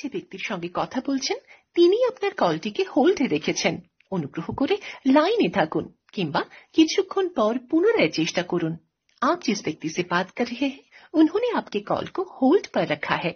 যে ব্যক্তির সঙ্গে কথা বলছেন তিনি আপনার কলটিকে হোল্ডে রেখেছেন অনুগ্রহ করে লাইনে থাকুন কিংবা কিছুক্ষণ পর পুনরায় চেষ্টা করুন আপ জিস ব্যক্তি সে বাত কর রহে हैं उन्होंने আপকে কল কো হোল্ড পর রাখা है